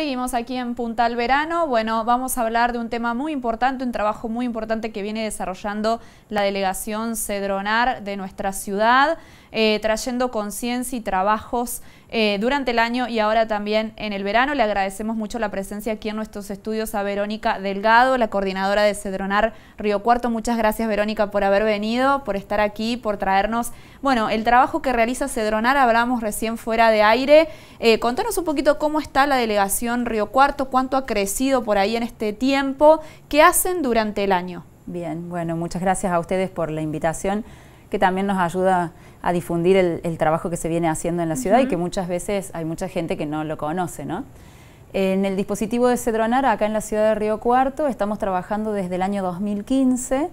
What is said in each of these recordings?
Seguimos aquí en Puntal Verano. Bueno, vamos a hablar de un tema muy importante, un trabajo muy importante que viene desarrollando la delegación Cedronar de nuestra ciudad, eh, trayendo conciencia y trabajos eh, durante el año y ahora también en el verano. Le agradecemos mucho la presencia aquí en nuestros estudios a Verónica Delgado, la coordinadora de Cedronar Río Cuarto. Muchas gracias Verónica por haber venido, por estar aquí, por traernos, bueno, el trabajo que realiza Cedronar, hablamos recién fuera de aire. Eh, contanos un poquito cómo está la delegación Río Cuarto, cuánto ha crecido por ahí en este tiempo, qué hacen durante el año. Bien, bueno, muchas gracias a ustedes por la invitación que también nos ayuda a difundir el, trabajo que se viene haciendo en la ciudad y que muchas veces hay mucha gente que no lo conoce, En el dispositivo de Cedronar, acá en la ciudad de Río Cuarto, estamos trabajando desde el año 2015.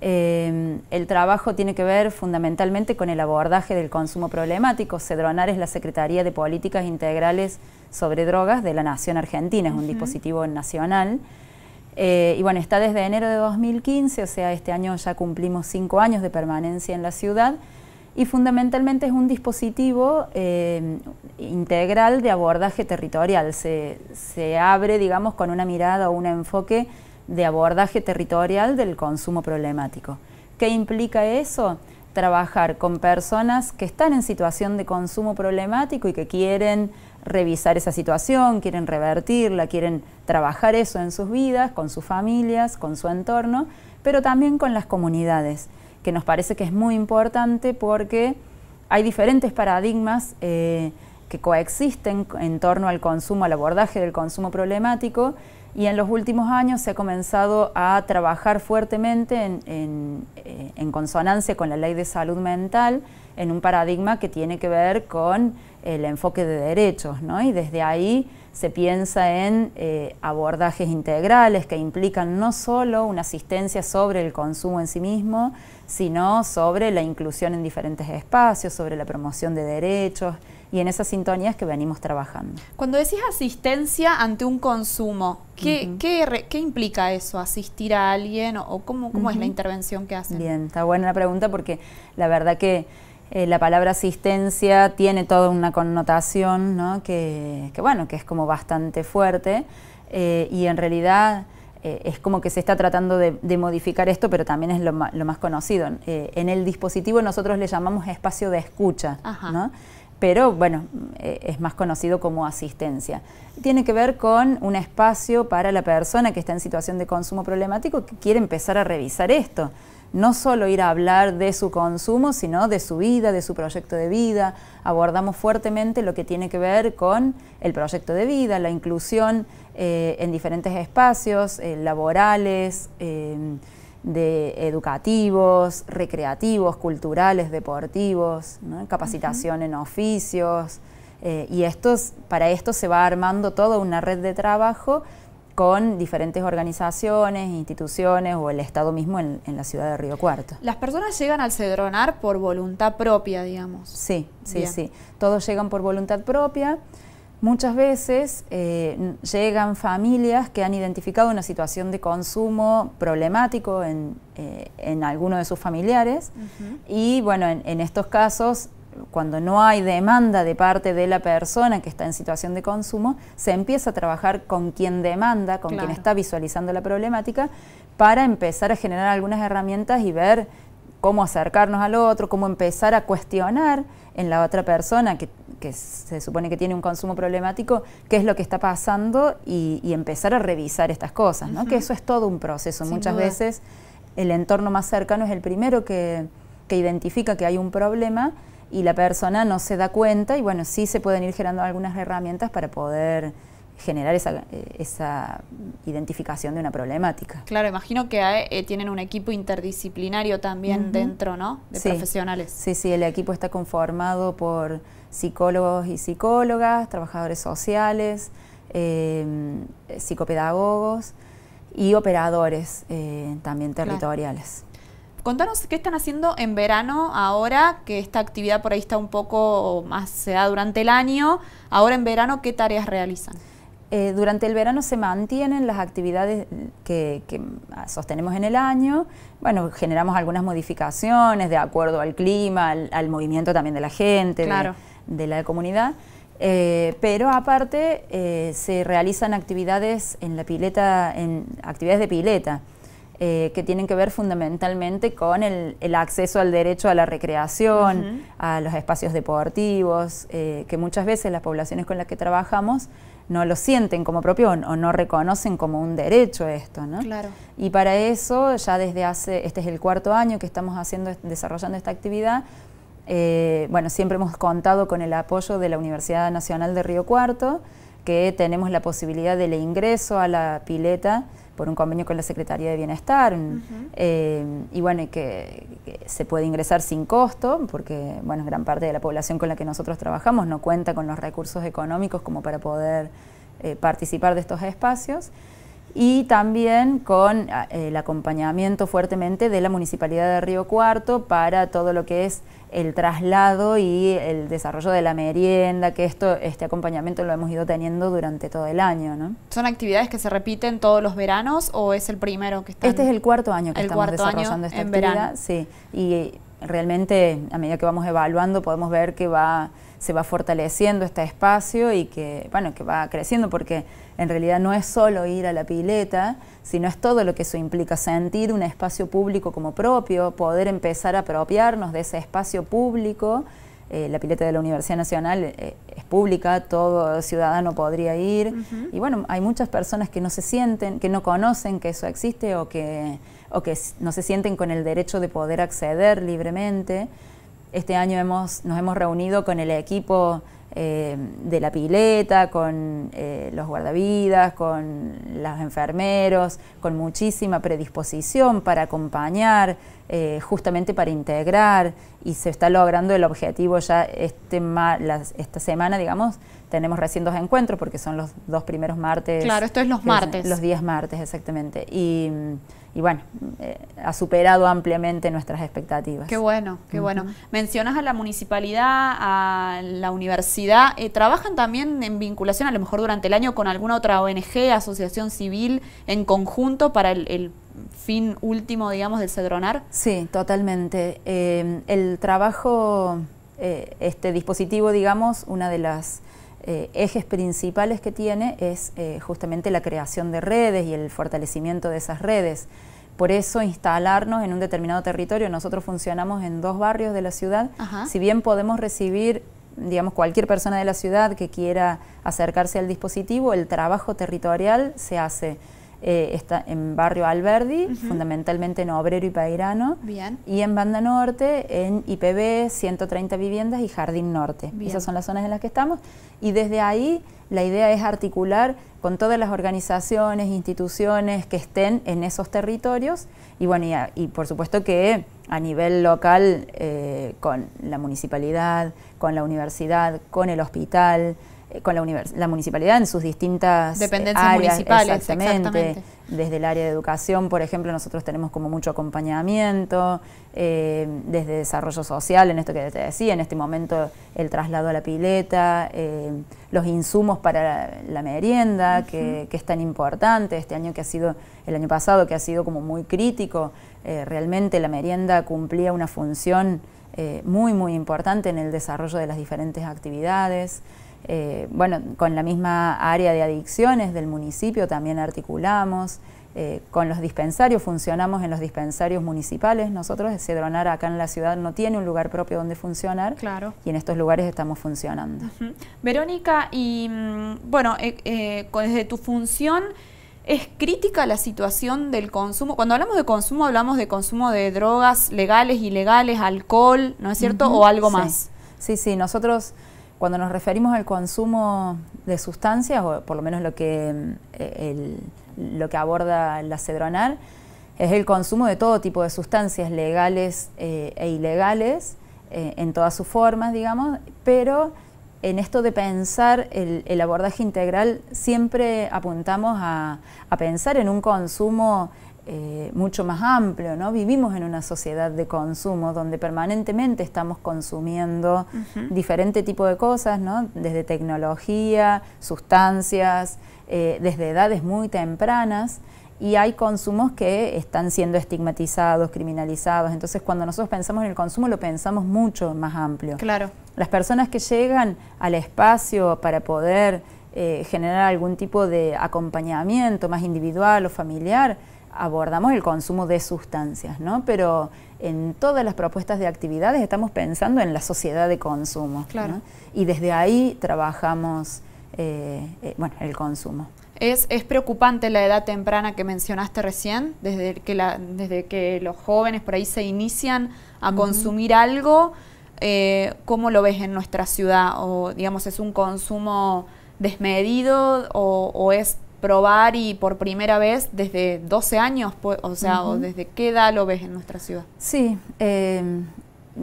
Em, el trabajo tiene que ver fundamentalmente con el abordaje del consumo problemático. Cedronar es la Secretaría de Políticas Integrales sobre Drogas de la Nación Argentina, es un dispositivo nacional. Eh, y bueno, está desde enero de 2015, o sea, este año ya cumplimos cinco años de permanencia en la ciudad y fundamentalmente es un dispositivo eh, integral de abordaje territorial. Se, se, abre, digamos, con una mirada o un enfoque de abordaje territorial del consumo problemático. ¿Qué implica eso? Trabajar con personas que están en situación de consumo problemático y que quieren revisar esa situación, quieren revertirla, quieren trabajar eso en sus vidas, con sus familias, con su entorno, pero también con las comunidades, que nos parece que es muy importante porque hay diferentes paradigmas eh, que coexisten en torno al consumo, al abordaje del consumo problemático, y en los últimos años se ha comenzado a trabajar fuertemente en eh, consonancia con la ley de salud mental, en un paradigma que tiene que ver con el enfoque de derechos, ¿no? y desde ahí se piensa en eh, abordajes integrales que implican no solo una asistencia sobre el consumo en sí mismo, sino sobre la inclusión en diferentes espacios, sobre la promoción de derechos y en esas sintonías que venimos trabajando. Cuando decís asistencia ante un consumo, ¿qué, implica eso? ¿Asistir a alguien o, cómo, es la intervención que hacen? Bien, está buena la pregunta porque la verdad que eh, la palabra asistencia tiene toda una connotación ¿no? que, bueno, que es como bastante fuerte eh, y en realidad eh, es como que se está tratando de, modificar esto, pero también es lo, más conocido. en el dispositivo nosotros le llamamos espacio de escucha pero bueno, eh, es más conocido como asistencia. Tiene que ver con un espacio para la persona que está en situación de consumo problemático que quiere empezar a revisar esto. No solo ir a hablar de su consumo, sino de su vida, de su proyecto de vida. Abordamos fuertemente lo que tiene que ver con el proyecto de vida, la inclusión eh, en diferentes espacios, eh, laborales de educativos, recreativos, culturales, deportivos, capacitación en oficios. Eh, y para esto se va armando toda una red de trabajo con diferentes organizaciones, instituciones o el Estado mismo en, la ciudad de Río Cuarto. Las personas llegan al Cedronar por voluntad propia, digamos. Sí, sí, sí. Todos llegan por voluntad propia. Muchas veces eh, llegan familias que han identificado una situación de consumo problemático en, eh, alguno de sus familiares y bueno, en, estos casos, cuando no hay demanda de parte de la persona que está en situación de consumo, se empieza a trabajar con quien demanda, con quien está visualizando la problemática, para empezar a generar algunas herramientas y ver cómo acercarnos al otro, cómo empezar a cuestionar en la otra persona que, se supone que tiene un consumo problemático, qué es lo que está pasando y, empezar a revisar estas cosas, ¿no? Que eso es todo un proceso. Muchas veces el entorno más cercano es el primero que identifica que hay un problema y la persona no se da cuenta y bueno, sí se pueden ir generando algunas herramientas para poder generar eh, esa, identificación de una problemática. Claro, imagino que e, eh, tienen un equipo interdisciplinario también dentro, ¿no? De profesionales. Sí, sí, el equipo está conformado por psicólogos y psicólogas, trabajadores sociales, em, psicopedagogos y operadores eh, también territoriales. Contanos qué están haciendo en verano ahora, que esta actividad por ahí está un poco más, se da durante el año. Ahora en verano, ¿qué tareas realizan? Eh, durante el verano se mantienen las actividades que, sostenemos en el año. Bueno, generamos algunas modificaciones de acuerdo al clima, al, movimiento también de la gente, de, la comunidad. Eh, pero aparte eh, se realizan actividades en la pileta, en actividades de pileta. que tienen que ver fundamentalmente con el, acceso al derecho a la recreación, a los espacios deportivos, que muchas veces las poblaciones con las que trabajamos no lo sienten como propio o no reconocen como un derecho esto, ¿no? Claro. Y para eso, ya desde hace, este es el cuarto año que estamos haciendo, desarrollando esta actividad, eh, bueno, siempre hemos contado con el apoyo de la Universidad Nacional de Río Cuarto, que tenemos la posibilidad del ingreso a la pileta por un convenio con la Secretaría de Bienestar. Eh, y bueno, que, se puede ingresar sin costo, porque bueno, gran parte de la población con la que nosotros trabajamos no cuenta con los recursos económicos como para poder eh, participar de estos espacios y también con ah, el acompañamiento fuertemente de la Municipalidad de Río Cuarto para todo lo que es el traslado y el desarrollo de la merienda, que esto, este acompañamiento lo hemos ido teniendo durante todo el año. ¿no? ¿Son actividades que se repiten todos los veranos o es el primero que está? Este es el cuarto año que estamos desarrollando esta actividad. Sí, y realmente a medida que vamos evaluando podemos ver que va se va fortaleciendo este espacio y que, bueno, que va creciendo porque en realidad no es solo ir a la pileta, sino es todo lo que eso implica, sentir un espacio público como propio, poder empezar a apropiarnos de ese espacio público. Eh, la pileta de la Universidad Nacional eh, es pública, todo ciudadano podría ir. Y bueno, hay muchas personas que no se sienten, que no conocen que eso existe o que, o que no se sienten con el derecho de poder acceder libremente. Este año hemos, nos hemos reunido con el equipo eh, de la pileta, con eh, los guardavidas, con los enfermeros, con muchísima predisposición para acompañar, eh, justamente para integrar y se está logrando el objetivo ya este esta semana, digamos, tenemos recién dos encuentros porque son los dos primeros martes. Claro, esto es los martes. los 10 martes, exactamente. Y, bueno, eh, ha superado ampliamente nuestras expectativas. Qué bueno, qué bueno. Mencionas a la municipalidad, a la universidad. Eh, ¿Trabajan también en vinculación, a lo mejor durante el año, con alguna otra ONG, asociación civil, en conjunto para el, el fin último, digamos, del Cedronar? Sí, totalmente. Em, el trabajo, eh, este dispositivo, digamos, una de las eh, ejes principales que tiene es eh, justamente la creación de redes y el fortalecimiento de esas redes. Por eso instalarnos en un determinado territorio, nosotros funcionamos en dos barrios de la ciudad, si bien podemos recibir digamos, cualquier persona de la ciudad que quiera acercarse al dispositivo, el trabajo territorial se hace eh, está en barrio Alberdi, fundamentalmente en Obrero y Pairano. Y en Banda Norte, en IPB, 130 viviendas y Jardín Norte. Esas son las zonas en las que estamos. Y desde ahí la idea es articular con todas las organizaciones, instituciones que estén en esos territorios. Y bueno, y, por supuesto que a nivel local, eh, con la municipalidad, con la universidad, con el hospital. Eh, con la, la, municipalidad en sus distintas eh, dependencias municipales, exactamente. Desde el área de educación, por ejemplo, nosotros tenemos como mucho acompañamiento, eh, desde desarrollo social, en esto que te decía, en este momento el traslado a la pileta, los insumos para la, merienda, que, que, es tan importante, este año que ha sido, el año pasado que ha sido como muy crítico, realmente la merienda cumplía una función muy, muy importante en el desarrollo de las diferentes actividades. Eh, bueno, con la misma área de adicciones del municipio también articulamos. Eh, con los dispensarios, funcionamos en los dispensarios municipales. Nosotros, Cedronar acá en la ciudad no tiene un lugar propio donde funcionar. Claro. Y en estos lugares estamos funcionando. Verónica, y mm, bueno, eh, desde tu función, ¿es crítica la situación del consumo? Cuando hablamos de consumo, hablamos de consumo de drogas legales, ilegales, alcohol, ¿no es cierto? ¿O algo más? Sí, sí, nosotros cuando nos referimos al consumo de sustancias, o por lo menos lo que, eh, lo que aborda la Cedronal, es el consumo de todo tipo de sustancias legales eh, e ilegales, eh, en todas sus formas, digamos, pero en esto de pensar el, abordaje integral siempre apuntamos a, a pensar en un consumo eh, mucho más amplio, ¿no? Vivimos en una sociedad de consumo donde permanentemente estamos consumiendo diferente tipo de cosas, ¿no? Desde tecnología, sustancias, eh, desde edades muy tempranas y hay consumos que están siendo estigmatizados, criminalizados. Entonces, cuando nosotros pensamos en el consumo, lo pensamos mucho más amplio. Claro. Las personas que llegan al espacio para poder eh, generar algún tipo de acompañamiento más individual o familiar, abordamos el consumo de sustancias, ¿no? Pero en todas las propuestas de actividades estamos pensando en la sociedad de consumo. Y desde ahí trabajamos, eh, eh, el consumo. Es, es, preocupante la edad temprana que mencionaste recién, desde que, desde que los jóvenes por ahí se inician a consumir algo. Eh, ¿Cómo lo ves en nuestra ciudad? O, digamos, ¿es un consumo desmedido o es probar y por primera vez desde 12 años, pues, o sea, desde qué edad lo ves en nuestra ciudad. Sí, eh,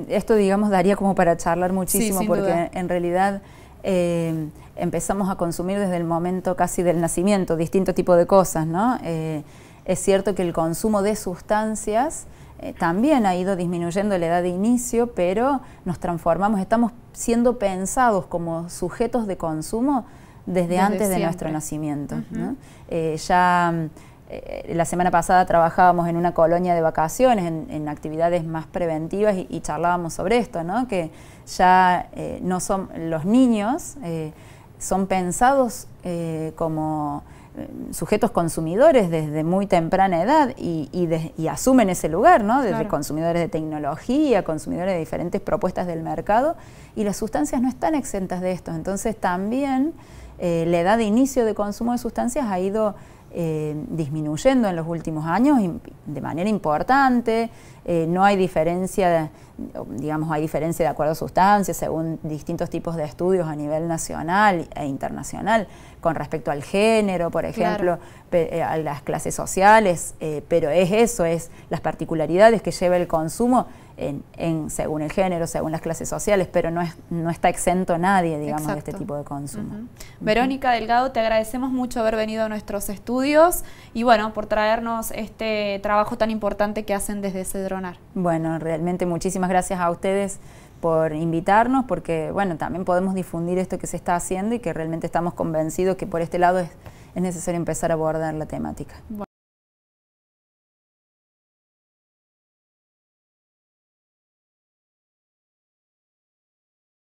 esto digamos daría como para charlar muchísimo porque en realidad... Eh, empezamos a consumir desde el momento casi del nacimiento, distinto tipo de cosas, ¿no? Eh, es cierto que el consumo de sustancias también ha ido disminuyendo la edad de inicio, pero nos transformamos, estamos siendo pensados como sujetos de consumo desde, antes de nuestro nacimiento. Eh, ya eh, la semana pasada trabajábamos en una colonia de vacaciones, en, actividades más preventivas y, charlábamos sobre esto, ¿no? que ya eh, no son los niños son pensados como sujetos consumidores desde muy temprana edad y, asumen ese lugar, ¿no? Desde consumidores de tecnología, consumidores de diferentes propuestas del mercado y las sustancias no están exentas de esto. Entonces también eh, la edad de inicio de consumo de sustancias ha ido eh, disminuyendo en los últimos años de manera importante, eh, no hay diferencia, digamos, hay diferencia de acuerdo a sustancias según distintos tipos de estudios a nivel nacional e internacional con respecto al género, por ejemplo, a las clases sociales, pero es eso, es las particularidades que lleva el consumo en, según el género, según las clases sociales, pero no, es, no está exento nadie, digamos, de este tipo de consumo. Verónica Delgado, te agradecemos mucho haber venido a nuestros estudios y bueno, por traernos este trabajo tan importante que hacen desde dronar. Bueno, realmente muchísimas gracias a ustedes por invitarnos, porque bueno, también podemos difundir esto que se está haciendo y que realmente estamos convencidos que por este lado es, es necesario empezar a abordar la temática.